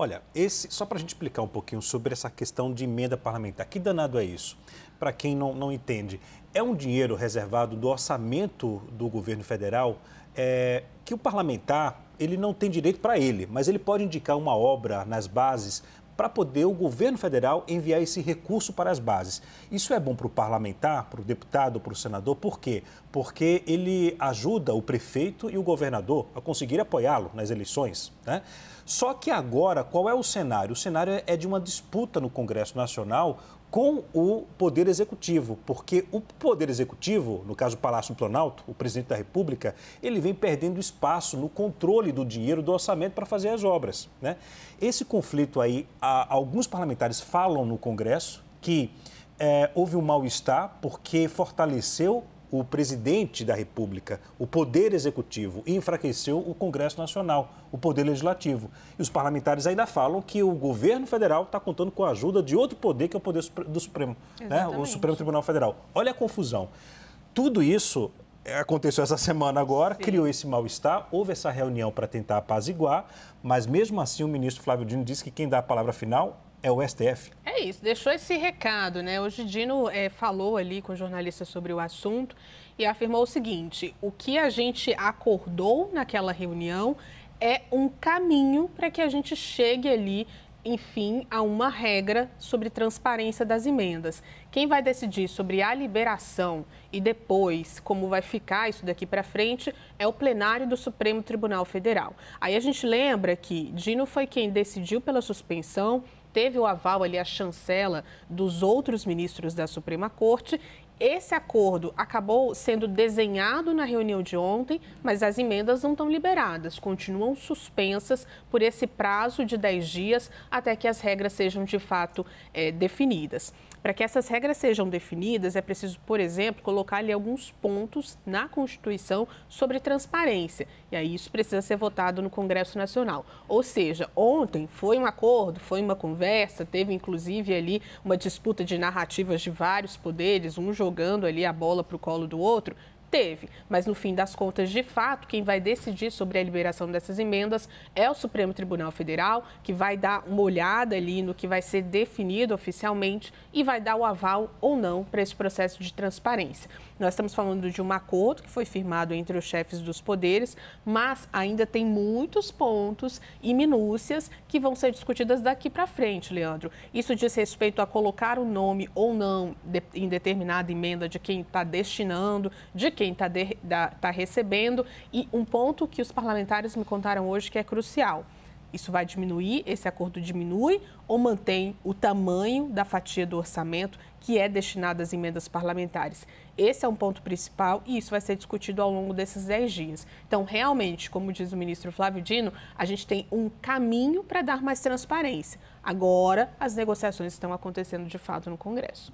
Olha, esse, só para a gente explicar um pouquinho sobre essa questão de emenda parlamentar, que danado é isso? Para quem não, não entende, é um dinheiro reservado do orçamento do governo federal é, que o parlamentar ele não tem direito para ele, mas ele pode indicar uma obra nas bases para poder o governo federal enviar esse recurso para as bases. Isso é bom para o parlamentar, para o deputado, para o senador, por quê? Porque ele ajuda o prefeito e o governador a conseguir apoiá-lo nas eleições, né? Só que agora, qual é o cenário? O cenário é, é de uma disputa no Congresso Nacional com o Poder Executivo, porque o Poder Executivo, no caso o Palácio do Planalto, o presidente da República, ele vem perdendo espaço no controle do dinheiro, do orçamento para fazer as obras. Né? Esse conflito aí, alguns parlamentares falam no Congresso que é, houve um mal-estar porque fortaleceu o presidente da República, o poder executivo, e enfraqueceu o Congresso Nacional, o poder legislativo. E os parlamentares ainda falam que o governo federal está contando com a ajuda de outro poder, que é o poder do Supremo, né? o Supremo Tribunal Federal. Olha a confusão. Tudo isso é, aconteceu essa semana agora, Sim. criou esse mal-estar, houve essa reunião para tentar apaziguar, mas mesmo assim o ministro Flávio Dino disse que quem dá a palavra final é o STF. É isso, deixou esse recado, né? Hoje Dino é, falou ali com jornalistas sobre o assunto e afirmou o seguinte: o que a gente acordou naquela reunião é um caminho para que a gente chegue ali enfim, a uma regra sobre transparência das emendas. Quem vai decidir sobre a liberação e depois como vai ficar isso daqui para frente é o plenário do Supremo Tribunal Federal. Aí a gente lembra que Dino foi quem decidiu pela suspensão, teve o aval ali, a chancela dos outros ministros da Suprema Corte esse acordo acabou sendo desenhado na reunião de ontem, mas as emendas não estão liberadas, continuam suspensas por esse prazo de 10 dias até que as regras sejam de fato é, definidas. Para que essas regras sejam definidas, é preciso, por exemplo, colocar ali alguns pontos na Constituição sobre transparência. E aí isso precisa ser votado no Congresso Nacional. Ou seja, ontem foi um acordo, foi uma conversa, teve inclusive ali uma disputa de narrativas de vários poderes, um jogando ali a bola para o colo do outro. Teve, mas no fim das contas, de fato, quem vai decidir sobre a liberação dessas emendas é o Supremo Tribunal Federal, que vai dar uma olhada ali no que vai ser definido oficialmente e vai dar o aval ou não para esse processo de transparência. Nós estamos falando de um acordo que foi firmado entre os chefes dos poderes, mas ainda tem muitos pontos e minúcias que vão ser discutidas daqui para frente, Leandro. Isso diz respeito a colocar o nome ou não em determinada emenda de quem está destinando, de quem está tá recebendo. E um ponto que os parlamentares me contaram hoje que é crucial. Isso vai diminuir, esse acordo diminui ou mantém o tamanho da fatia do orçamento que é destinada às emendas parlamentares? Esse é um ponto principal e isso vai ser discutido ao longo desses 10 dias. Então, realmente, como diz o ministro Flávio Dino, a gente tem um caminho para dar mais transparência. Agora, as negociações estão acontecendo de fato no Congresso.